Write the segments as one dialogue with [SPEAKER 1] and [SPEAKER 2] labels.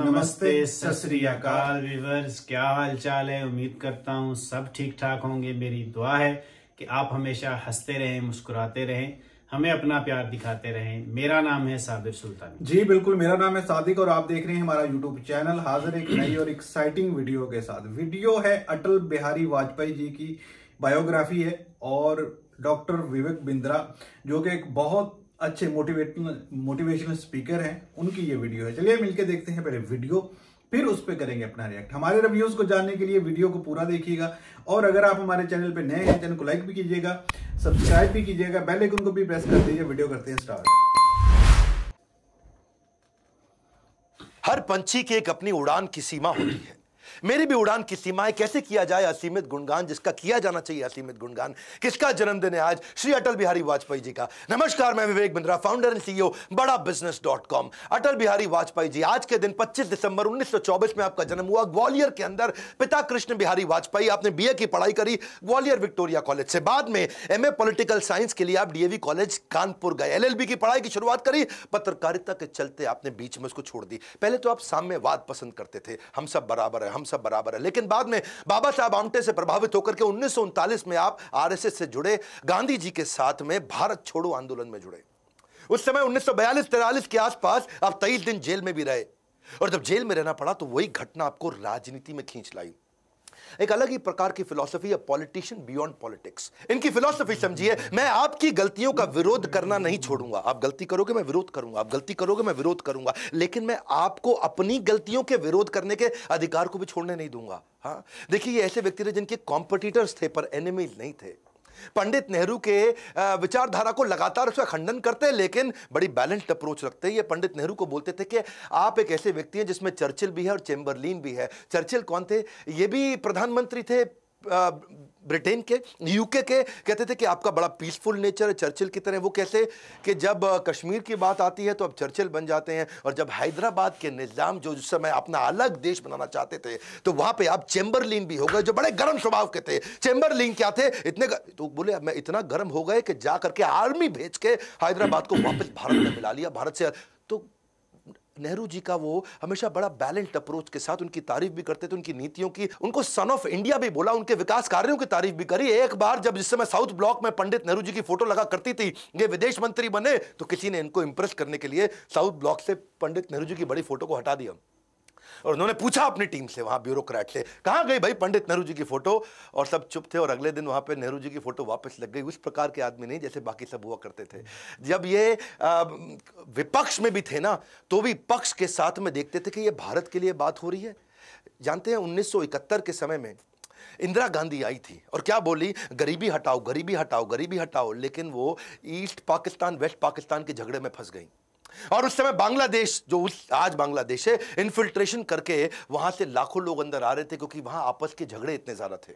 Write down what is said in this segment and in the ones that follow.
[SPEAKER 1] नमस्ते
[SPEAKER 2] व्यूवर्स क्या हाल चाल है उम्मीद करता हूँ सब ठीक ठाक होंगे मेरी दुआ है कि आप हमेशा हंसते रहें मुस्कुराते रहें हमें अपना प्यार दिखाते रहें मेरा नाम है साबिर सुल्तान जी
[SPEAKER 3] बिल्कुल मेरा नाम है सादिक और आप देख रहे हैं हमारा यूट्यूब चैनल हाजिर एक नई और एक्साइटिंग वीडियो के साथ वीडियो है अटल बिहारी वाजपेयी जी की बायोग्राफी है और डॉक्टर विवेक बिंद्रा जो कि एक बहुत अच्छे मोटिवेशनल मोटिवेशनल स्पीकर हैं उनकी ये वीडियो है चलिए मिलके देखते हैं पहले वीडियो फिर उस पर करेंगे अपना रिएक्ट हमारे रिव्यूज को जानने के लिए वीडियो को पूरा देखिएगा और अगर आप हमारे चैनल पर नए हैं चैनल को लाइक भी कीजिएगा
[SPEAKER 1] सब्सक्राइब भी कीजिएगा बेल आइकन को भी प्रेस कर दीजिए वीडियो करते हैं स्टार्ट हर पंछी की एक अपनी उड़ान की सीमा होती है मेरी भी उड़ान की सीमाएं कैसे किया जाए असीमित गुणगान जिसका किया जाना चाहिए असीमित गुणगान किसका जन्मदिन है आज श्री अटल बिहारी वाजपेयी जी का नमस्कार मैं Vivek Bindra founder and CEO Bada business dot com Atal Bihari Vajpayee ji आज के दिन 25 दिसंबर 1924 में आपका जन्म हुआ ग्वालियर के अंदर पिता कृष्ण बिहारी वाजपेयी आपने बीए की पढ़ाई करी ग्वालियर विक्टोरिया कॉलेज से बाद में एमए पॉलिटिकल साइंस के लिए आप डीएवी कॉलेज कानपुर गए एलएलबी की पढ़ाई की शुरुआत करी पत्रकारिता के चलते आपने बीच में उसको छोड़ दी पहले तो आप साम्यवाद पसंद करते थे हम सब बराबर है हम हम सब बराबर है लेकिन बाद में बाबा साहब आमटे से प्रभावित होकर के उन्नीस में आप आरएसएस से जुड़े गांधी जी के साथ में भारत छोड़ो आंदोलन में जुड़े उस समय उन्नीस सौ के आसपास आप तेईस दिन जेल में भी रहे और जब जेल में रहना पड़ा तो वही घटना आपको राजनीति में खींच लाई एक अलग ही प्रकार की फिलोसफी है पॉलिटिशियन बियॉन्ड पॉलिटिक्स इनकी फिलोसफी समझिए मैं आपकी गलतियों का विरोध करना नहीं छोड़ूंगा आप गलती करोगे मैं विरोध करूंगा आप गलती करोगे मैं विरोध करूंगा लेकिन मैं आपको अपनी गलतियों के विरोध करने के अधिकार को भी छोड़ने नहीं दूंगा हाँ देखिए ये ऐसे व्यक्ति थे जिनके कॉम्पिटिटर्स थे पर एनिमीज नहीं थे पंडित नेहरू के विचारधारा को लगातार उसका खंडन करते हैं लेकिन बड़ी बैलेंस्ड अप्रोच रखते हैं ये पंडित नेहरू को बोलते थे कि आप एक ऐसे व्यक्ति हैं जिसमें चर्चिल भी है और चेंबरलीन भी है चर्चिल कौन थे ये भी प्रधानमंत्री थे ब्रिटेन के यूके के कहते थे कि आपका बड़ा पीसफुल नेचर है चर्चिल की तरह वो कहते कि जब कश्मीर की बात आती है तो अब चर्चिल बन जाते हैं और जब हैदराबाद के निज़ाम जो जिस समय अपना अलग देश बनाना चाहते थे तो वहाँ पे आप चेम्बरलिन भी हो गए जो बड़े गर्म स्वभाव के थे चैम्बरलिन क्या थे इतने गर... तो बोले अब मैं इतना गर्म हो गए कि जा करके आर्मी भेज के हैदराबाद को वापस भारत में मिला लिया भारत से तो नेहरू जी का वो हमेशा बड़ा बैलेंस्ड अप्रोच के साथ उनकी तारीफ भी करते थे उनकी नीतियों की उनको सन ऑफ इंडिया भी बोला उनके विकास कार्यों की तारीफ भी करी एक बार जब जिस समय साउथ ब्लॉक में पंडित नेहरू जी की फोटो लगा करती थी ये विदेश मंत्री बने तो किसी ने इनको इंप्रेस करने के लिए साउथ ब्लॉक से पंडित नेहरू जी की बड़ी फोटो को हटा दिया और उन्होंने पूछा अपनी टीम से वहाँ ब्यूरोक्रेट से कहाँ गई भाई पंडित नेहरू जी की फ़ोटो और सब चुप थे और अगले दिन वहाँ पर नेहरू जी की फ़ोटो वापस लग गई उस प्रकार के आदमी नहीं जैसे बाकी सब हुआ करते थे जब ये विपक्ष में भी थे ना तो भी पक्ष के साथ में देखते थे कि ये भारत के लिए बात हो रही है जानते हैं उन्नीस के समय में इंदिरा गांधी आई थी और क्या बोली गरीबी हटाओ गरीबी हटाओ गरीबी हटाओ लेकिन वो ईस्ट पाकिस्तान वेस्ट पाकिस्तान के झगड़े में फंस गई और उस समय बांग्लादेश जो उस आज बांग्लादेश है इन्फिल्ट्रेशन करके वहां से लाखों लोग अंदर आ रहे थे क्योंकि वहां आपस के झगड़े इतने ज्यादा थे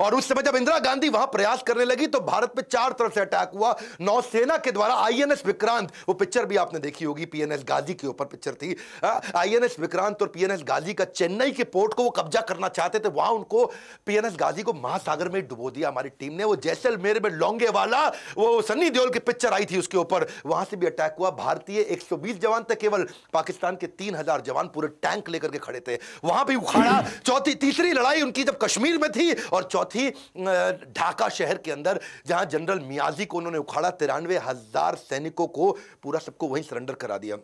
[SPEAKER 1] और उस समय जब इंदिरा गांधी वहां प्रयास करने लगी तो भारत पे चार तरफ से अटैक हुआ नौसेना के द्वारा आईएनएस विक्रांत वो पिक्चर भी आपने देखी होगी पीएनएस गाजी के ऊपर पिक्चर थी आईएनएस विक्रांत और पीएनएस गाजी का चेन्नई के पोर्ट को वो कब्जा करना चाहते थे वहां उनको पीएनएस गाजी को महासागर में डुबो दिया हमारी टीम ने वो जैसलमेर में लौंगे वाला वो सन्नी देओल की पिक्चर आई थी उसके ऊपर वहां से भी अटैक हुआ भारतीय एक जवान थे केवल पाकिस्तान के तीन जवान पूरे टैंक लेकर के खड़े थे वहां भी उखाड़ा चौथी तीसरी लड़ाई उनकी जब कश्मीर में थी और चौथी ढाका शहर के अंदर जहां जनरल मियाजी को उन्होंने उखाड़ा तिरानवे हज़ार सैनिकों को पूरा सबको वहीं सरेंडर करा दिया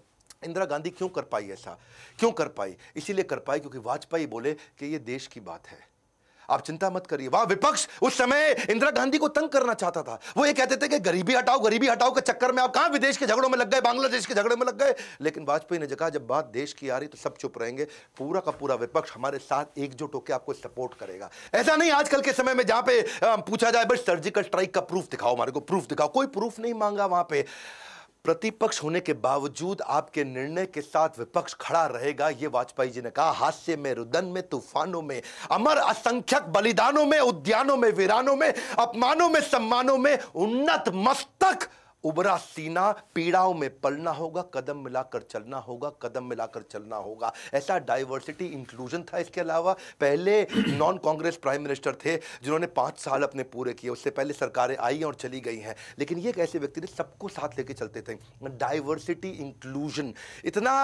[SPEAKER 1] इंदिरा गांधी क्यों कर पाई ऐसा क्यों कर पाई इसीलिए कर पाई क्योंकि वाजपेयी बोले कि ये देश की बात है आप चिंता मत करिए वहां विपक्ष उस समय इंदिरा गांधी को तंग करना चाहता था वो ये कहते थे कि गरीबी हटाओ गरीबी हटाओ के चक्कर में आप कहां विदेश के झगड़ों में लग गए बांग्लादेश के झगड़े में लग गए लेकिन वाजपेयी ने कहा जब बात देश की आ रही तो सब चुप रहेंगे पूरा का पूरा विपक्ष हमारे साथ एकजुट होकर आपको सपोर्ट करेगा ऐसा नहीं आजकल के समय में जहां पे पूछा जाए बस सर्जिकल स्ट्राइक का प्रूफ दिखाओ हमारे को प्रूफ दिखाओ कोई प्रूफ नहीं मांगा वहां पर प्रतिपक्ष होने के बावजूद आपके निर्णय के साथ विपक्ष खड़ा रहेगा ये वाजपेयी जी ने कहा हास्य में रुदन में तूफानों में अमर असंख्यक बलिदानों में उद्यानों में वीरानों में अपमानों में सम्मानों में उन्नत मस्तक उबरा सीना पीड़ाओं में पलना होगा कदम मिलाकर चलना होगा कदम मिलाकर चलना होगा ऐसा डाइवर्सिटी इंक्लूजन था इसके अलावा पहले नॉन कांग्रेस प्राइम मिनिस्टर थे जिन्होंने पाँच साल अपने पूरे किए उससे पहले सरकारें आई और चली गई हैं लेकिन ये एक ऐसे व्यक्ति थे सबको साथ लेके चलते थे डाइवर्सिटी इंक्लूजन इतना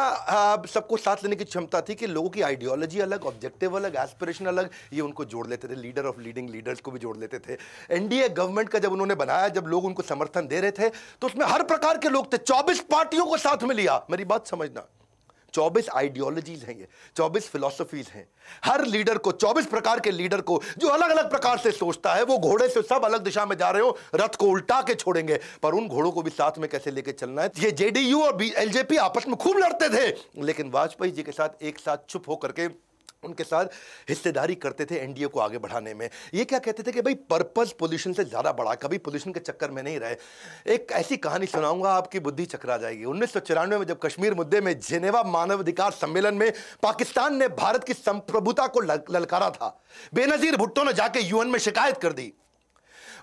[SPEAKER 1] सबको साथ लेने की क्षमता थी कि लोगों की आइडियोलॉजी अलग ऑब्जेक्टिव अलग एस्पिरेशन अलग ये उनको जोड़ लेते थे लीडर ऑफ लीडिंग लीडर्स को भी जोड़ लेते थे एनडीए गवर्नमेंट का जब उन्होंने बनाया जब लोग उनको समर्थन दे रहे थे तो उसमें हर प्रकार के लोग थे चौबीस पार्टियों को साथ में लिया मेरी बात समझना चौबीस आइडियोलॉजीज हैं ये चौबीस फिलोसफीज हैं हर लीडर को चौबीस प्रकार के लीडर को जो अलग अलग प्रकार से सोचता है वो घोड़े से सब अलग दिशा में जा रहे हो रथ को उल्टा के छोड़ेंगे पर उन घोड़ों को भी साथ में कैसे लेके चलना है ये जेडीयू और एलजेपी आपस में खूब लड़ते थे लेकिन वाजपेयी जी के साथ एक साथ चुप होकर के उनके साथ हिस्सेदारी करते थे एनडीए को आगे बढ़ाने में ये क्या कहते थे कि भाई पर्पज पोल्यूशन से ज़्यादा बड़ा कभी पोल्यूशन के चक्कर में नहीं रहे एक ऐसी कहानी सुनाऊंगा आपकी बुद्धि चकरा जाएगी उन्नीस में जब कश्मीर मुद्दे में जेनेवा मानवाधिकार सम्मेलन में पाकिस्तान ने भारत की संप्रभुता को ललकारा था बेनजीर भुट्टो ने जाके यूएन में शिकायत कर दी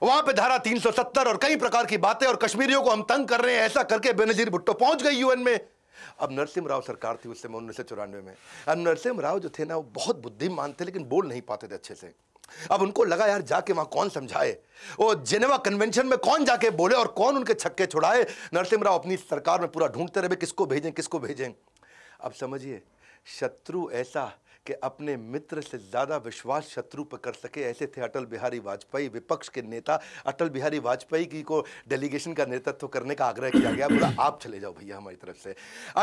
[SPEAKER 1] वहां पे धारा 370 और कई प्रकार की बातें और कश्मीरियों को हम तंग कर रहे हैं ऐसा करके बेनजीर भुट्टो पहुंच गई यूएन में अब नरसिम राव सरकार थी उस समय उन्नीस सौ में अब नरसिंह राव जो थे ना वो बहुत बुद्धिमान थे लेकिन बोल नहीं पाते थे अच्छे से अब उनको लगा यार जाके वहां कौन समझाए वो जेनेवा कन्वेंशन में कौन जाके बोले और कौन उनके छक्के छुड़ाए नरसिंह राव अपनी सरकार में पूरा ढूंढते रहे किसको भेजें किसको भेजें अब समझिए शत्रु ऐसा कि अपने मित्र से ज़्यादा विश्वास शत्रु पर कर सके ऐसे थे अटल बिहारी वाजपेयी विपक्ष के नेता अटल बिहारी वाजपेयी की को डेलीगेशन का नेतृत्व करने का आग्रह किया गया बोला आप चले जाओ भैया हमारी तरफ से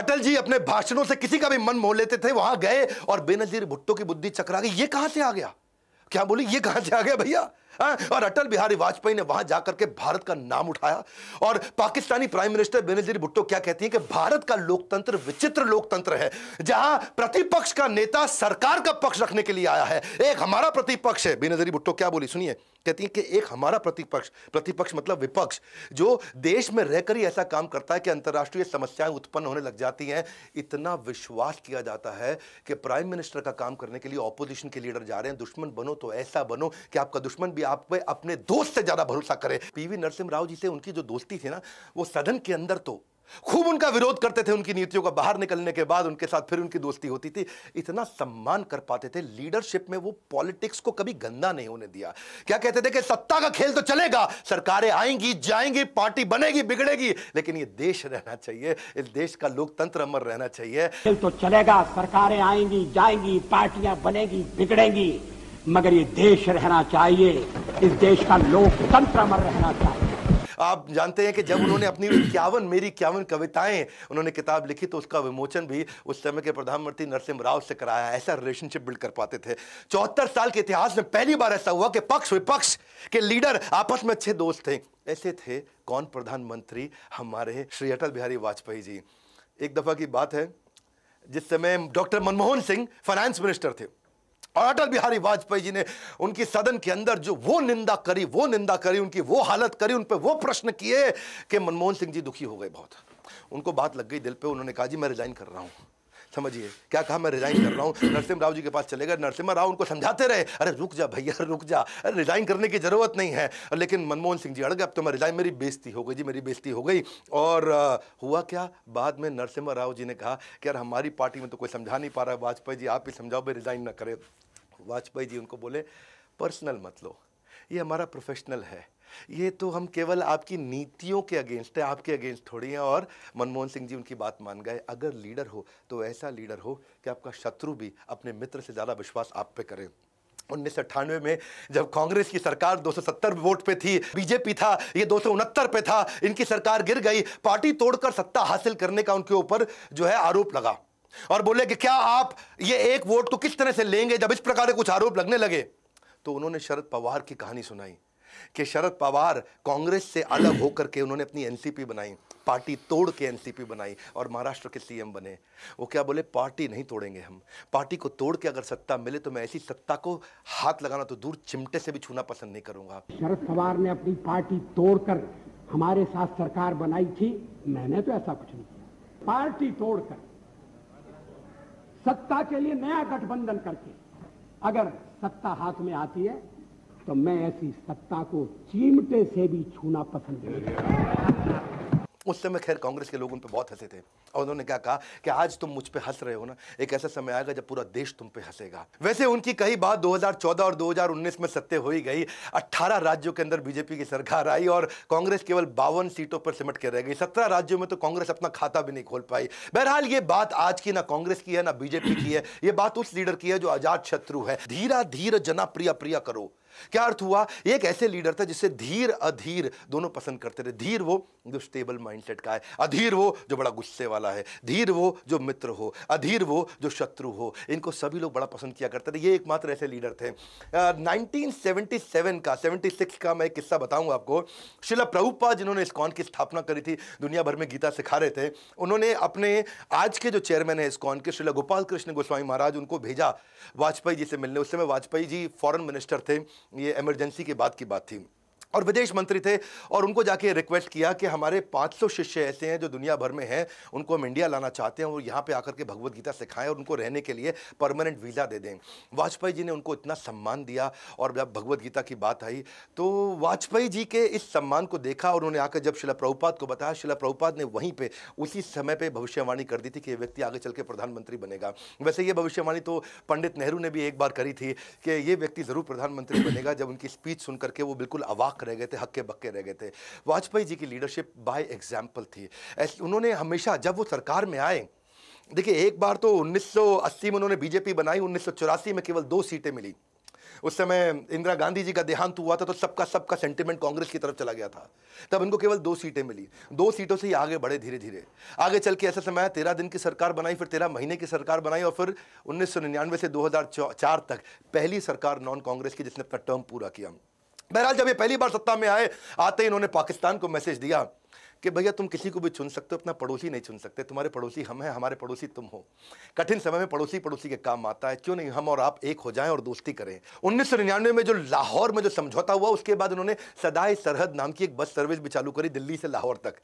[SPEAKER 1] अटल जी अपने भाषणों से किसी का भी मन मोह लेते थे वहां गए और बेनजीर भुट्टो की बुद्धि चकरा गई ये कहां से आ गया क्या बोली ये कहां से आ गया भैया और अटल बिहारी वाजपेयी ने वहां जाकर के भारत का नाम उठाया और पाकिस्तानी प्राइम मिनिस्टर बेनजीर भुट्टो क्या कहती हैं कि भारत का लोकतंत्र विचित्र लोकतंत्र है जहां प्रतिपक्ष का नेता सरकार का पक्ष रखने के लिए आया है एक हमारा प्रतिपक्ष है बेनजीर भुट्टो क्या बोली सुनिए कहती है कि एक हमारा प्रतिपक्ष प्रतिपक्ष मतलब विपक्ष जो देश में रहकर ही ऐसा काम करता है कि अंतर्राष्ट्रीय समस्याएं उत्पन्न होने लग जाती हैं इतना विश्वास किया जाता है कि प्राइम मिनिस्टर का काम करने के लिए ऑपोजिशन के लीडर जा रहे हैं दुश्मन बनो तो ऐसा बनो कि आपका दुश्मन भी आप पे अपने दोस्त से ज़्यादा भरोसा करे पीवी नरसिंह राव जी से उनकी जो दोस्ती थी ना वो सदन के अंदर तो खूब उनका विरोध करते थे उनकी नीतियों का बाहर निकलने के बाद उनके साथ फिर उनकी दोस्ती होती थी इतना सम्मान कर पाते थे लीडरशिप में वो पॉलिटिक्स को कभी गंदा नहीं होने दिया क्या कहते थे कि सत्ता का खेल तो चलेगा सरकारें आएंगी जाएंगी पार्टी बनेगी बिगड़ेगी लेकिन ये देश रहना चाहिए इस देश का लोकतंत्र अमर रहना चाहिए
[SPEAKER 2] खेल तो चलेगा सरकारें आएंगी जाएंगी पार्टियां बनेगी बिगड़ेंगी
[SPEAKER 1] मगर ये देश रहना चाहिए इस देश का लोकतंत्र अमर रहना चाहिए आप जानते हैं कि जब उन्होंने अपनी इक्यावन मेरी इक्यावन कविताएं उन्होंने किताब लिखी तो उसका विमोचन भी उस समय के प्रधानमंत्री नरसिंह राव से कराया ऐसा रिलेशनशिप बिल्ड कर पाते थे चौहत्तर साल के इतिहास में पहली बार ऐसा हुआ कि पक्ष विपक्ष के लीडर आपस में अच्छे दोस्त थे ऐसे थे कौन प्रधानमंत्री हमारे श्री अटल बिहारी वाजपेयी जी एक दफा की बात है जिस समय doctor Manmohan Singh finance minister थे और अटल बिहारी वाजपेयी जी ने उनकी सदन के अंदर जो वो निंदा करी वो निंदा करी उनकी वो हालत करी उन पर वो प्रश्न किए कि मनमोहन सिंह जी दुखी हो गए बहुत उनको बात लग गई दिल पे उन्होंने कहा जी मैं रिजाइन कर रहा हूँ समझिए क्या कहा मैं रिजाइन कर रहा हूँ नरसिम्ह राव जी के पास चले गए नरसिम्हा राव उनको समझाते रहे अरे रुक जा भैया रुक जा अरे रिजाइन करने की ज़रूरत नहीं है लेकिन मनमोहन सिंह जी अड़ गए अब तो मैं रिजाइन मेरी बेजती हो गई जी मेरी बेजती हो गई और आ, हुआ क्या बाद में नरसिम्हा राव जी ने कहा कि यार हमारी पार्टी में तो कोई समझा नहीं पा रहा है वाजपेयी जी आप ही समझाओ भाई रिजाइन ना करें वाजपेयी जी उनको बोले पर्सनल मत लो ये हमारा प्रोफेशनल है ये तो हम केवल आपकी नीतियों के अगेंस्ट है आपके अगेंस्ट थोड़ी हैं और मनमोहन सिंह जी उनकी बात मान गए अगर लीडर हो तो ऐसा लीडर हो कि आपका शत्रु भी अपने मित्र से ज़्यादा विश्वास आप पे करें उन्नीस में जब कांग्रेस की सरकार 270 वोट पे थी बीजेपी था ये दो पे था इनकी सरकार गिर गई पार्टी तोड़कर सत्ता हासिल करने का उनके ऊपर जो है आरोप लगा और बोले कि क्या आप ये एक वोट को तो किस तरह से लेंगे जब इस प्रकार के कुछ आरोप लगने लगे तो उन्होंने शरद पवार की कहानी सुनाई कि शरद पवार कांग्रेस से अलग होकर के उन्होंने अपनी एनसीपी बनाई पार्टी तोड़ के एनसीपी बनाई और महाराष्ट्र के सीएम बने वो क्या बोले पार्टी नहीं तोड़ेंगे हम पार्टी को तोड़ के अगर सत्ता मिले तो मैं ऐसी सत्ता को हाथ लगाना तो दूर चिमटे से भी छूना पसंद नहीं करूंगा
[SPEAKER 2] शरद पवार ने अपनी पार्टी तोड़कर हमारे साथ सरकार बनाई थी मैंने तो ऐसा कुछ नहीं किया पार्टी तोड़कर सत्ता के लिए नया गठबंधन करके अगर सत्ता हाथ में आती है तो मैं ऐसी सत्ता को चीमटे से भी छूना पसंद
[SPEAKER 1] करूंगा उस समय खैर कांग्रेस के लोग उन पर बहुत हंसे थे और उन्होंने क्या कहा कि आज तुम मुझ पर हंस रहे हो ना एक ऐसा समय आएगा जब पूरा देश तुम पे हंसेगा वैसे उनकी कई बात 2014 और 2019 में सत्य हो ही गई 18 राज्यों के अंदर बीजेपी की सरकार आई और कांग्रेस केवल बावन सीटों पर सिमट के रह गई सत्रह राज्यों में तो कांग्रेस अपना खाता भी नहीं खोल पाई बहरहाल ये बात आज की ना कांग्रेस की है ना बीजेपी की है ये बात उस लीडर की है जो आजाद शत्रु है धीरा धीरे जना प्रिया प्रिया करो क्या अर्थ हुआ एक ऐसे लीडर था जिसे धीर अधीर दोनों पसंद करते थे धीर वो जो स्टेबल माइंडसेट का है अधीर वो जो बड़ा गुस्से वाला है धीर वो जो मित्र हो अधीर वो जो शत्रु हो इनको सभी लोग बड़ा पसंद किया करते थे ये एकमात्र ऐसे लीडर थे नाइनटीन uh, का सेवेंटी का मैं किस्सा बताऊंगा आपको शिला प्रभुपा जिन्होंने इस्कॉन की स्थापना करी थी दुनिया भर में गीता सिखा रहे थे उन्होंने अपने आज के जो चेयरमैन है इस्कॉन के श्रीला गोपाल कृष्ण गोस्वामी महाराज उनको भेजा वाजपेयी जी से मिलने उस समय वाजपेयी जी फॉरेन मिनिस्टर थे ये एमरजेंसी के बाद की बात थी और विदेश मंत्री थे और उनको जाके रिक्वेस्ट किया कि हमारे 500 शिष्य ऐसे हैं जो दुनिया भर में हैं उनको हम इंडिया लाना चाहते हैं और यहाँ पे आकर के भगवत गीता सिखाएं और उनको रहने के लिए परमानेंट वीज़ा दे दें वाजपेयी जी ने उनको इतना सम्मान दिया और जब भगवत गीता की बात आई तो वाजपेयी जी के इस सम्मान को देखा और उन्होंने आकर जब शिला प्रभुपाद को बताया शिला प्रभुपाद ने वहीं पर उसी समय पर भविष्यवाणी कर दी थी कि ये व्यक्ति आगे चल के प्रधानमंत्री बनेगा वैसे ये भविष्यवाणी तो पंडित नेहरू ने भी एक बार करी थी कि ये व्यक्ति ज़रूर प्रधानमंत्री बनेगा जब उनकी स्पीच सुन करके वो बिल्कुल अवाक रह गए थे हक्के बक्के रह गए थे वाजपेयी जी की लीडरशिप बाय एग्जाम्पल थी उन्होंने हमेशा जब वो सरकार में आए देखिए एक बार तो 1980 में उन्होंने बीजेपी बनाई उन्नीस में केवल दो सीटें मिली उस समय इंदिरा गांधी जी का देहांत हुआ था तो सबका सबका सेंटिमेंट कांग्रेस की तरफ चला गया था तब इनको केवल दो सीटें मिली दो सीटों से ही आगे बढ़े धीरे धीरे आगे चल के ऐसा समय तेरह दिन की सरकार बनाई फिर तेरह महीने की सरकार बनाई और फिर उन्नीस से 2004 तक पहली सरकार नॉन कांग्रेस की जिसने अपना टर्म पूरा किया बहरहाल जब ये पहली बार सत्ता में आए आते ही इन्होंने पाकिस्तान को मैसेज दिया कि भैया तुम किसी को भी चुन सकते हो अपना पड़ोसी नहीं चुन सकते तुम्हारे पड़ोसी हम हैं हमारे पड़ोसी तुम हो कठिन समय में पड़ोसी पड़ोसी के काम आता है क्यों नहीं हम और आप एक हो जाएं और दोस्ती करें उन्नीस में जो लाहौर में जो समझौता हुआ उसके बाद उन्होंने सदाई सरहद नाम की एक बस सर्विस भी चालू करी दिल्ली से लाहौर तक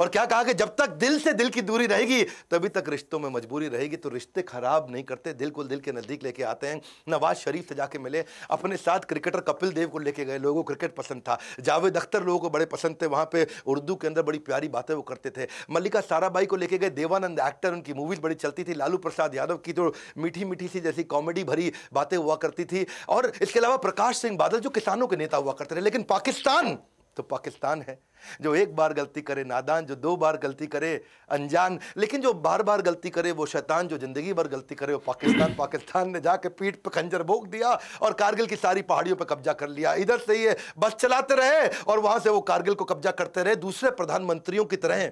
[SPEAKER 1] और क्या कहा कि जब तक दिल से दिल की दूरी रहेगी तभी तक रिश्तों में मजबूरी रहेगी तो रिश्ते खराब नहीं करते दिल को दिल के नज़दीक लेके आते हैं नवाज शरीफ से जाके मिले अपने साथ क्रिकेटर कपिल देव को लेके गए लोगों को क्रिकेट पसंद था जावेद अख्तर लोगों को बड़े पसंद थे वहां पर उर्दू के अंदर बड़ी प्यारी बातें वो करते थे मल्लिका साराबाई को लेके गए देवानंद एक्टर उनकी मूवीज़ बड़ी चलती थी लालू प्रसाद यादव की जो तो मीठी मीठी सी जैसी कॉमेडी भरी बातें हुआ करती थी और इसके अलावा प्रकाश सिंह बादल जो किसानों के नेता हुआ करते थे लेकिन पाकिस्तान तो पाकिस्तान है जो एक बार गलती करे नादान जो दो बार गलती करे अनजान लेकिन जो बार बार गलती करे वो शैतान जो ज़िंदगी भर गलती करे वो पाकिस्तान पाकिस्तान ने जाके पीठ पे खंजर भोग दिया और कारगिल की सारी पहाड़ियों पे कब्जा कर लिया इधर से ये बस चलाते रहे और वहां से वो कारगिल को कब्जा करते रहे दूसरे प्रधानमंत्रियों की तरह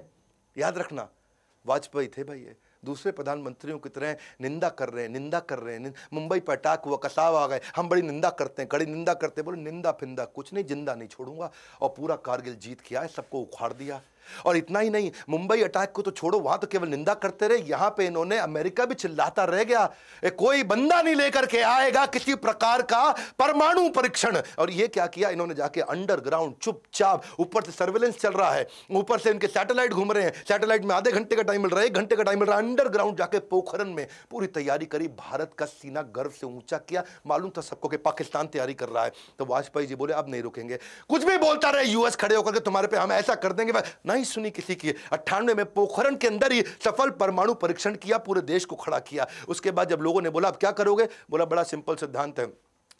[SPEAKER 1] याद रखना वाजपेयी थे भाई ये दूसरे प्रधानमंत्रियों की तरह निंदा कर रहे हैं निंदा कर रहे हैं मुंबई पर अटैक हुआ कसाव आ गए हम बड़ी निंदा करते हैं कड़ी निंदा करते हैं बोले निंदा फिंदा कुछ नहीं जिंदा नहीं छोड़ूंगा और पूरा कारगिल जीत किया है सबको उखाड़ दिया और इतना ही नहीं मुंबई अटैक को तो छोड़ो वहां तो केवल निंदा करते रहे यहां पे इन्होंने अमेरिका भी चिल्लाता रह गया ए, कोई बंदा नहीं लेकर के आएगा किसी प्रकार का परमाणु परीक्षण और ये क्या किया इन्होंने जाके अंडरग्राउंड चुपचाप ऊपर से सर्वेलेंस चल रहा है ऊपर से इनके सैटेलाइट घूम रहे हैं सैटेलाइट में आधे घंटे का टाइम मिल रहा है एक घंटे का टाइम मिल रहा है अंडरग्राउंड जाके पोखरन में पूरी तैयारी करी भारत का सीना गर्व से ऊंचा किया मालूम था सबको कि पाकिस्तान तैयारी कर रहा है तो वाजपेयी जी बोले अब नहीं रुकेंगे कुछ भी बोलता रहे यूएस खड़े होकर के तुम्हारे पे हम ऐसा कर देंगे नहीं नहीं सुनी किसी की अट्ठानवे में पोखरण के अंदर ही सफल परमाणु परीक्षण किया पूरे देश को खड़ा किया उसके बाद जब लोगों ने बोला अब क्या करोगे बोला बड़ा सिंपल सिद्धांत है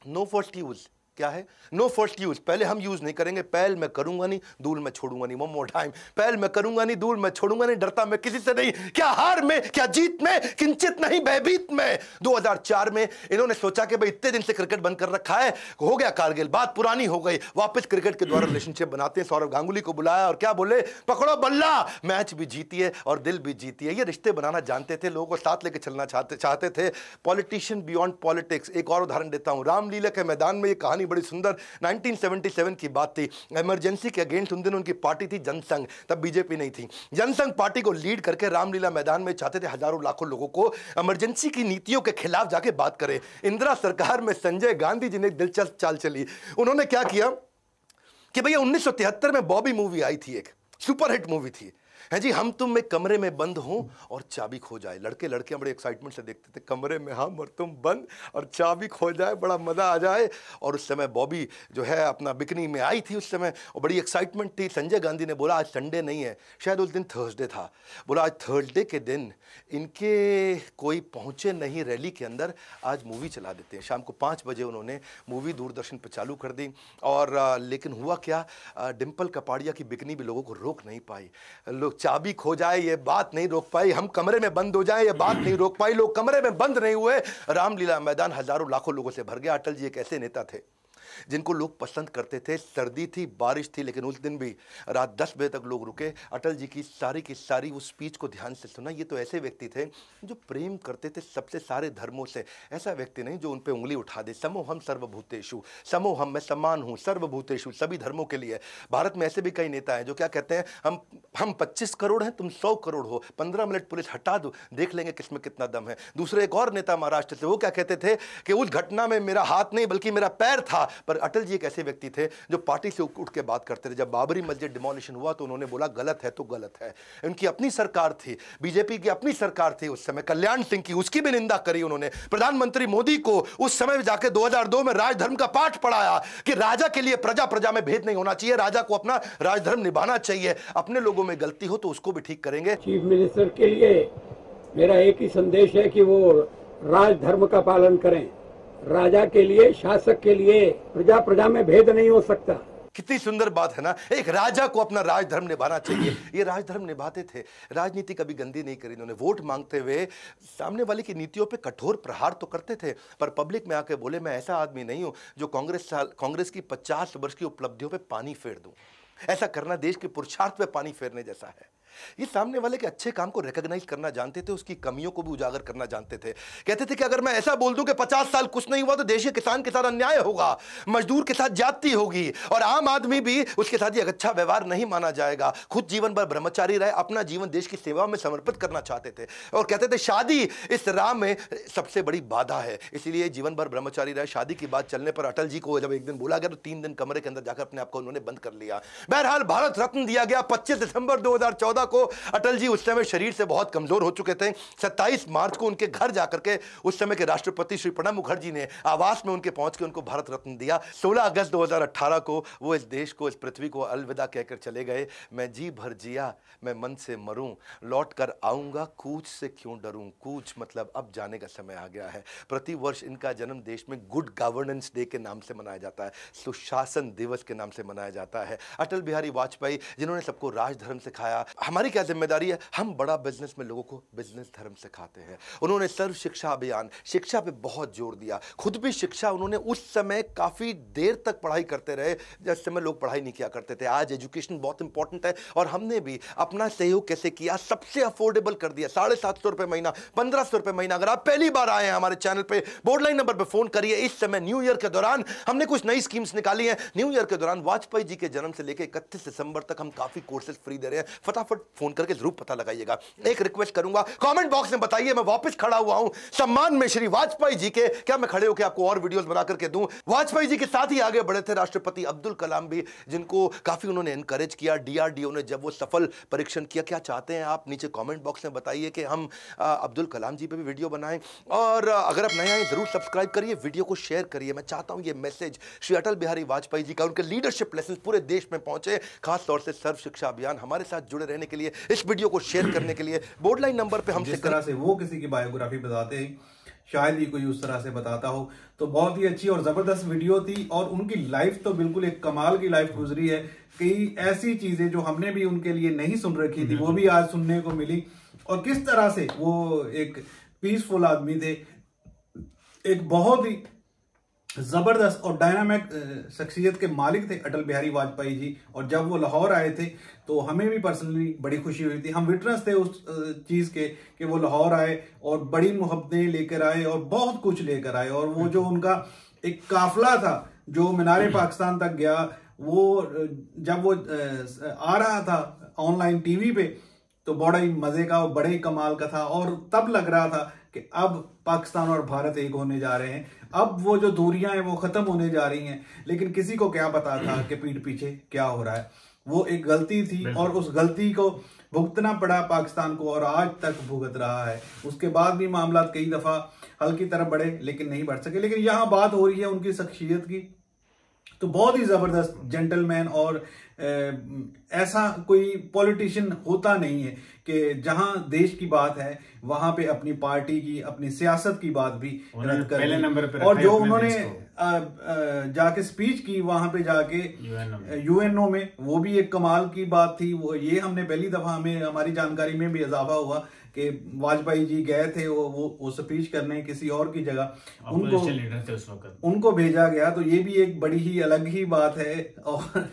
[SPEAKER 1] नो फॉर यूज़ क्या है नो फर्स्ट यूज पहले हम यूज नहीं करेंगे पहल मैं करूंगा नहीं दूल मैं छोड़ूंगा नहीं वन मोर टाइम पहल मैं करूंगा नहीं दूल मैं छोड़ूंगा नहीं डरता मैं किसी से नहीं क्या हार में क्या जीत में किंचित नहीं भयभीत में 2004 में इन्होंने सोचा कि भाई इतने दिन से क्रिकेट बंद कर रखा है हो गया कारगिल बात पुरानी हो गई वापस क्रिकेट के द्वारा रिलेशनशिप बनाते हैं सौरभ गांगुली को बुलाया और क्या बोले पकड़ो बल्ला मैच भी जीती है और दिल भी जीती है ये रिश्ते बनाना जानते थे लोगों को साथ लेकर चलना चाहते चाहते थे पॉलिटिशियन बियॉन्ड पॉलिटिक्स एक और उदाहरण देता हूँ रामलीला के मैदान में ये कहानी बड़ी सुंदर 1977 की बात थी इमरजेंसी के अगेंस्ट उन दिन उनकी पार्टी थी जनसंघ तब बीजेपी नहीं थी जनसंघ पार्टी को लीड करके रामलीला मैदान में चाहते थे हजारों लाखों लोगों को इमरजेंसी की नीतियों के खिलाफ जाके बात करें इंदिरा सरकार में संजय गांधी जी ने दिलचस्प चाल चली उन्होंने क्या किया कि भैया उन्नीस में बॉबी मूवी आई थी एक सुपरहिट मूवी थी हैं जी हम तुम में कमरे में बंद हों और चाबी खो जाए लड़के लड़के बड़े एक्साइटमेंट से देखते थे कमरे में हम और तुम बंद और चाबी खो जाए बड़ा मज़ा आ जाए और उस समय बॉबी जो है अपना बिकनी में आई थी उस समय और बड़ी एक्साइटमेंट थी संजय गांधी ने बोला आज संडे नहीं है शायद उस दिन थर्सडे था बोला आज थर्सडे के दिन इनके कोई पहुँचे नहीं रैली के अंदर आज मूवी चला देते हैं शाम को पाँच बजे उन्होंने मूवी दूरदर्शन पर चालू कर दी और लेकिन हुआ क्या डिम्पल कपाड़िया की बिकनी भी लोगों को रोक नहीं पाई लोग चाबी खो जाए ये बात नहीं रोक पाई हम कमरे में बंद हो जाए ये बात नहीं रोक पाई लोग कमरे में बंद नहीं हुए रामलीला मैदान हजारों लाखों लोगों से भर गया अटल जी एक ऐसे नेता थे जिनको लोग पसंद करते थे सर्दी थी बारिश थी लेकिन उस दिन भी रात दस बजे तक लोग रुके अटल जी की सारी की सारी उस स्पीच को ध्यान से सुना ये तो ऐसे व्यक्ति थे जो प्रेम करते थे सबसे सारे धर्मों से ऐसा व्यक्ति नहीं जो उन पर उंगली उठा दे समो हम सर्वभूतेशु समो हम मैं सम्मान हूँ सर्वभूतेशु सभी धर्मों के लिए भारत में ऐसे भी कई नेता हैं जो क्या कहते हैं हम हम पच्चीस करोड़ हैं तुम सौ करोड़ हो पंद्रह मिनट पुलिस हटा दो देख लेंगे किसमें कितना दम है दूसरे एक और नेता महाराष्ट्र से वो क्या कहते थे कि उस घटना में मेरा हाथ नहीं बल्कि मेरा पैर था पर अटल जी एक ऐसे व्यक्ति थे जो पार्टी से उठ के बात करते थे जब बाबरी मस्जिद डिमोलिशन हुआ तो उन्होंने बोला गलत है तो गलत है उनकी अपनी सरकार थी बीजेपी की अपनी सरकार थी उस समय कल्याण सिंह की उसकी भी निंदा करी उन्होंने प्रधानमंत्री मोदी को उस समय जाकर दो में राजधर्म का पाठ पढ़ाया कि राजा के लिए प्रजा प्रजा में भेद नहीं होना चाहिए राजा को अपना राजधर्म निभाना चाहिए अपने लोगों में गलती हो तो उसको भी ठीक करेंगे चीफ मिनिस्टर के लिए मेरा एक ही संदेश है कि वो राजधर्म का पालन करें राजा के लिए शासक
[SPEAKER 2] के लिए प्रजा प्रजा में भेद नहीं हो सकता
[SPEAKER 1] कितनी सुंदर बात है ना एक राजा को अपना राजधर्म निभाना चाहिए ये राजधर्म निभाते थे राजनीति कभी गंदी नहीं करी इन्होंने वोट मांगते हुए सामने वाले की नीतियों पे कठोर प्रहार तो करते थे पर पब्लिक में आके बोले मैं ऐसा आदमी नहीं हूँ जो कांग्रेस कांग्रेस की पचास वर्ष की उपलब्धियों पर पानी फेर दूँ ऐसा करना देश के पुरुषार्थ पे पानी फेरने जैसा है ये सामने वाले के अच्छे काम को रिकग्नाइज करना जानते थे उसकी कमियों को भी उजागर करना जानते थे कहते थे कि अगर मैं ऐसा बोल दूं कि 50 साल कुछ नहीं हुआ तो देश किसान के साथ अन्याय होगा मजदूर के साथ जाति होगी और आम आदमी भी उसके साथ ये अच्छा व्यवहार नहीं माना जाएगा खुद जीवन भर ब्रह्मचारी रहे अपना जीवन देश की सेवा में समर्पित करना चाहते थे और कहते थे शादी इस राह में सबसे बड़ी बाधा है इसलिए जीवन भर ब्रह्मचारी रहे शादी की बात चलने पर अटल जी को जब एक दिन बोला गया तो तीन दिन कमरे के अंदर जाकर अपने आप को उन्होंने बंद कर लिया बहरहाल भारत रत्न दिया गया पच्चीस दिसंबर दो को अटल जी उस समय शरीर से बहुत कमजोर हो चुके थे 27 मार्च को उनके घर जाकर के उस समय के राष्ट्रपति श्री प्रणब मुखर्जी ने आवास में उनके पहुंच के उनको भारत रत्न दिया 16 अगस्त 2018 को वो इस देश को इस पृथ्वी को अलविदा कहकर चले गए मैं जी भर जिया मैं मन से मरूं लौट कर आऊंगा कूच से क्यों डरूं कूच मतलब अब जाने का समय आ गया है प्रतिवर्ष इनका जन्म देश में गुड गवर्नेंस डे के नाम से मनाया जाता है सुशासन दिवस के नाम से मनाया जाता है अटल बिहारी वाजपेयी जिन्होंने सबको राजधर्म सिखाया हमारे हमारी क्या जिम्मेदारी है हम बड़ा बिजनेस में लोगों को बिजनेस धर्म सिखाते हैं उन्होंने सर्व शिक्षा अभियान शिक्षा पे बहुत जोर दिया खुद भी शिक्षा उन्होंने उस समय काफ़ी देर तक पढ़ाई करते रहे जिस समय लोग पढ़ाई नहीं किया करते थे आज एजुकेशन बहुत इंपॉर्टेंट है और हमने भी अपना सहयोग कैसे किया सबसे अफोर्डेबल कर दिया साढ़े सात सौ रुपये महीना पंद्रह सौ रुपये महीना अगर आप पहली बार आए हैं हमारे चैनल पर बोर्ड लाइन नंबर पर फोन करिए इस समय न्यू ईयर के दौरान हमने कुछ नई स्कीम्स निकाली हैं न्यू ईयर के दौरान वाजपेयी जी के जन्म से लेकर इकतीस दिसंबर तक हम काफ़ी कोर्सेज फ्री दे रहे हैं फटाफट फोन करके जरूर पता लगाइएगा एक रिक्वेस्ट करूंगा कमेंट बॉक्स में बताइए मैं वापस खड़ा हुआ हूं सम्मान में श्री वाजपेयी जी के क्या मैं खड़े होकर आपको और वीडियोस बना करके दूं वाजपेयी जी के साथ ही आगे बढ़े थे राष्ट्रपति अब्दुल कलाम भी जिनको काफी उन्होंने इनकरेज किया डीआरडीओ ने जब वो सफल परीक्षण किया क्या चाहते हैं आप नीचे कॉमेंट बॉक्स में बताइए कि हम आ, अब्दुल कलाम जी पर भी वीडियो बनाएं और अगर आप नए आए जरूर सब्सक्राइब करिए वीडियो को शेयर करिए मैं चाहता हूँ ये मैसेज श्री अटल बिहारी वाजपेयी जी का उनके लीडरशिप लेसन पूरे देश में पहुंचे खासतौर से सर्व शिक्षा अभियान हमारे साथ जुड़े रहने करने के लिए इस वीडियो को शेयर करने के लिए बोर्ड लाइन नंबर पर हम जिस तरह से वो किसी
[SPEAKER 3] की बायोग्राफी बताते हैं शायद ही कोई उस तरह से बताता हो तो बहुत ही अच्छी और जबरदस्त वीडियो थी और उनकी लाइफ तो बिल्कुल एक कमाल की लाइफ गुजरी है कई ऐसी चीजें जो हमने भी उनके लिए नहीं सुन रखी थी वो भी आज सुनने को मिली और किस तरह से वो एक पीसफुल आदमी थे एक बहुत ही ज़बरदस्त और डायनामिक शख्सियत के मालिक थे अटल बिहारी वाजपेयी जी और जब वो लाहौर आए थे तो हमें भी पर्सनली बड़ी खुशी हुई थी हम विटनेस थे उस चीज़ के कि वो लाहौर आए और बड़ी मुहब्बतें लेकर आए और बहुत कुछ लेकर आए और वो जो उनका एक काफिला था जो मीनार पाकिस्तान तक गया वो जब वो आ रहा था ऑनलाइन टीवी पे तो बड़ा ही मजे का और बड़े ही कमाल का था और तब लग रहा था कि अब पाकिस्तान और भारत एक होने जा रहे हैं अब वो जो दूरियां हैं वो खत्म होने जा रही हैं लेकिन किसी को क्या पता था कि पीठ पीछे क्या हो रहा है वो एक गलती थी और उस गलती को भुगतना पड़ा पाकिस्तान को और आज तक भुगत रहा है उसके बाद भी मामला कई दफा हल्की तरफ बढ़े लेकिन नहीं बढ़ सके लेकिन यहाँ बात हो रही है उनकी शख्सियत की तो बहुत ही ज़बरदस्त जेंटलमैन और ऐसा कोई पॉलिटिशियन होता नहीं है कि जहां देश की बात है वहां पे अपनी पार्टी की अपनी सियासत की बात भी रद्द कर पहले नंबर पे और जो उन्होंने जाके स्पीच की वहां पे जाके यूएनओ में वो भी एक कमाल की बात थी वो ये हमने पहली दफा हमें हमारी जानकारी में भी इजाफा हुआ कि वाजपेयी जी गए थे वो वो, वो स्पीच करने किसी और की जगह
[SPEAKER 2] उनको
[SPEAKER 3] उनको भेजा गया तो ये भी एक बड़ी ही अलग ही बात है और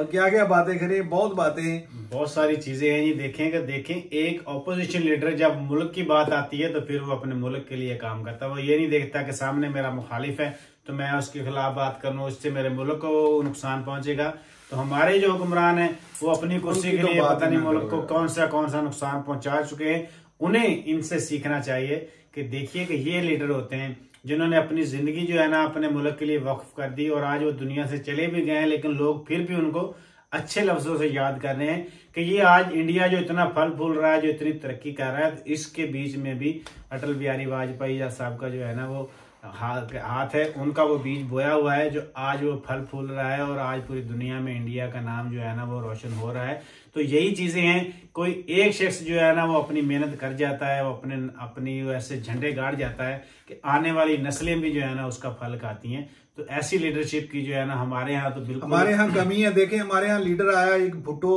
[SPEAKER 3] और क्या क्या बातें करें बहुत बातें
[SPEAKER 2] बहुत सारी चीजें हैं ये देखें अगर देखें एक ऑपोजिशन लीडर जब मुल्क की बात आती है तो फिर वो अपने मुल्क के लिए काम करता है वो ये नहीं देखता कि सामने मेरा मुखालिफ है तो मैं उसके खिलाफ बात कर लूँ उससे मेरे मुल्क को नुकसान पहुंचेगा तो हमारे जो हुक्मरान है वो अपनी कुर्सी के तो लिए पता नहीं मुल्क को कौन सा कौन सा नुकसान पहुंचा चुके हैं उन्हें इनसे सीखना चाहिए कि देखिए कि ये लीडर होते हैं जिन्होंने अपनी ज़िंदगी जो है ना अपने मुल्क के लिए वक्फ कर दी और आज वो दुनिया से चले भी गए हैं लेकिन लोग फिर भी उनको अच्छे लफ्ज़ों से याद कर रहे हैं कि ये आज इंडिया जो इतना फल फूल रहा है जो इतनी तरक्की कर रहा है तो इसके बीच में भी अटल बिहारी वाजपेयी साहब का जो है ना वो हाथ हाथ है उनका वो बीज बोया हुआ है जो आज वो फल फूल रहा है और आज पूरी दुनिया में इंडिया का नाम जो है ना वो रोशन हो रहा है तो यही चीज़ें हैं कोई एक शख्स जो है ना वो अपनी मेहनत कर जाता है वो अपने अपनी ऐसे झंडे गाड़ जाता है कि आने वाली नस्लें भी जो है ना उसका फल खाती हैं तो ऐसी लीडरशिप की जो है ना हमारे यहाँ तो बिल्कुल हमारे यहाँ कमी
[SPEAKER 3] है देखें हमारे यहाँ लीडर आया एक भुट्टो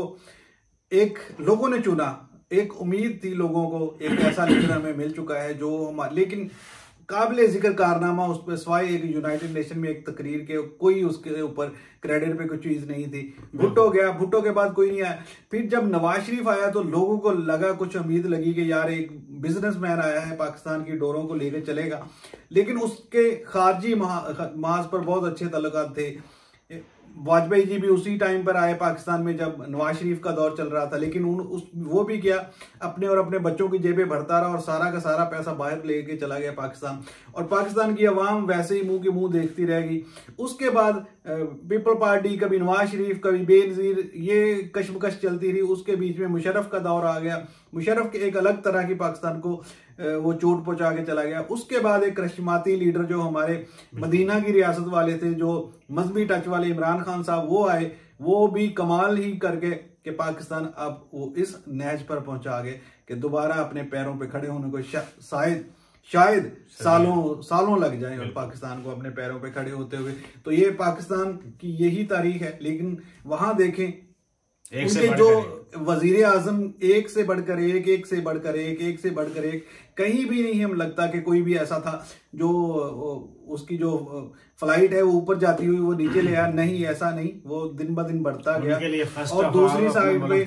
[SPEAKER 3] एक लोगों ने चुना एक उम्मीद थी लोगों को एक ऐसा लीडर हमें मिल चुका है जो हमारे लेकिन काबिल जिक्र कारनामा उस पर सवाई एक यूनाइटेड नेशन में एक तकरीर के कोई उसके ऊपर क्रेडिट पे कोई चीज नहीं थी भुट्टो हाँ। गया भुट्टो के बाद कोई नहीं आया फिर जब नवाज शरीफ आया तो लोगों को लगा कुछ उम्मीद लगी कि यार एक बिजनेसमैन आया है पाकिस्तान की डोरों को लेकर चलेगा लेकिन उसके खारजी महाज पर बहुत अच्छे तलुकात थे वाजपेयी जी भी उसी टाइम पर आए पाकिस्तान में जब नवाज शरीफ का दौर चल रहा था लेकिन उन उस वो भी क्या अपने और अपने बच्चों की जेबें भरता रहा और सारा का सारा पैसा बाहर लेके चला गया पाकिस्तान और पाकिस्तान की आवाम वैसे ही मुंह के मुंह देखती रहेगी उसके बाद पीपल पार्टी कभी नवाज शरीफ कभी बेनजीर ये कशमकश चलती रही उसके बीच में मुशरफ का दौर आ गया मुशरफ के एक अलग तरह की पाकिस्तान को वो चोट पहुंचा के चला गया उसके बाद एक रश्माती लीडर जो हमारे मदीना की रियासत वाले थे जो मजहबी टच वाले इमरान खान साहब वो आए वो भी कमाल ही करके कि पाकिस्तान अब वो इस नहज पर पहुंचा गए कि दोबारा अपने पैरों पे खड़े होने को शायद शायद सालों सालों लग जाए और पाकिस्तान को अपने पैरों पे खड़े होते हुए तो ये पाकिस्तान की यही तारीख है लेकिन वहां देखें उनके जो वजीर आजम एक से बढ़कर एक एक से बढ़कर एक एक से बढ़कर एक कहीं भी नहीं हम लगता कि कोई भी ऐसा था जो उसकी जो फ्लाइट है वो ऊपर जाती हुई वो नीचे ले आया नहीं ऐसा नहीं वो दिन ब दिन बढ़ता गया और दूसरी साइड पे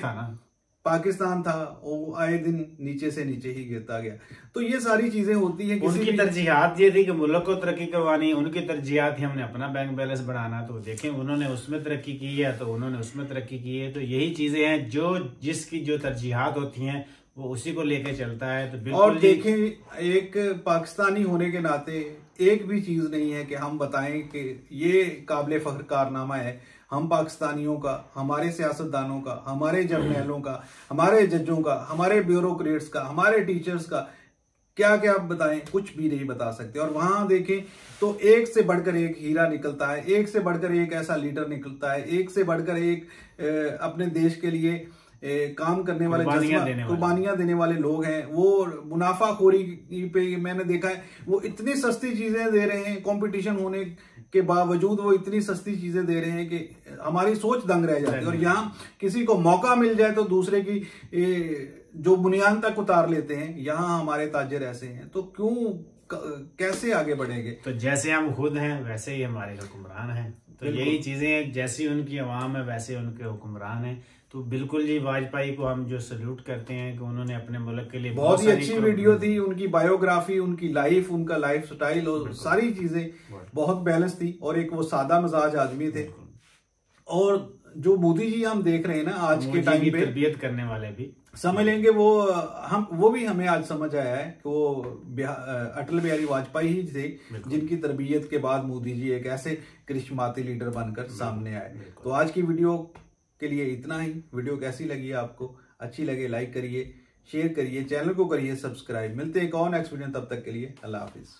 [SPEAKER 3] पाकिस्तान था वो आए दिन नीचे से नीचे ही गिरता गया तो ये सारी चीजें होती है किसी उनकी
[SPEAKER 2] तरजीहत ये थी कि मुल्क को तरक्की करवानी उनकी तरजीहत थी हमने अपना बैंक बैलेंस बढ़ाना तो देखें उन्होंने उसमें तरक्की की है तो उन्होंने उसमें तरक्की की है तो यही चीजें हैं जो जिसकी जो तरजीहत होती है वो उसी को लेके चलता है तो और देखे
[SPEAKER 3] एक पाकिस्तानी होने के नाते एक भी चीज नहीं है कि हम बताएं कि ये काबिल फख्र कारनामा है हम पाकिस्तानियों का हमारे सियासतदानों का हमारे जर्नैलों का हमारे जजों का हमारे ब्यूरोक्रेट्स का हमारे टीचर्स का क्या क्या आप बताएं कुछ भी नहीं बता सकते और वहां देखें तो एक से बढ़कर एक हीरा निकलता है एक से बढ़कर एक ऐसा लीडर निकलता है एक से बढ़कर एक अपने देश के लिए ए, काम करने वाले कुर्बानियां देने, देने वाले लोग हैं वो मुनाफाखोरी पे मैंने देखा है वो इतनी सस्ती चीजें दे रहे हैं कंपटीशन होने के बावजूद वो इतनी सस्ती चीजें दे रहे हैं कि हमारी सोच दंग रह जाती है और यहाँ किसी को मौका मिल जाए तो दूसरे की जो बुनियाद तक उतार लेते हैं यहाँ हमारे ताजर ऐसे हैं
[SPEAKER 2] तो क्यों कैसे आगे बढ़ेंगे तो जैसे हम खुद हैं वैसे ही हमारे हुक्मरान हैं तो यही चीजें जैसी उनकी आवाम है वैसे उनके हुक्मरान हैं तो बिल्कुल जी वाजपेयी को हम जो सल्यूट करते हैं कि उन्होंने अपने मुल्क के लिए बहुत ही अच्छी वीडियो
[SPEAKER 3] थी उनकी बायोग्राफी उनकी लाइफ उनका लाइफ स्टाइल और सारी चीजें बहुत बैलेंस थी और एक वो सादा मजाज आदमी थे और जो मोदी जी हम देख रहे हैं ना आज के टाइम पे
[SPEAKER 2] तरबियत करने वाले भी
[SPEAKER 3] समझ लेंगे वो हम वो भी हमें आज समझ आया है कि वो अटल बिहारी वाजपेयी ही थे जिनकी तरबियत के बाद मोदी जी एक ऐसे कृष्णमाती लीडर बनकर सामने आए तो आज की वीडियो के लिए इतना ही वीडियो कैसी लगी आपको अच्छी लगे लाइक करिए शेयर करिए चैनल को करिए सब्सक्राइब मिलते हैं एक और नेक्स्ट वीडियो तब तक के लिए अल्लाह हाफिज़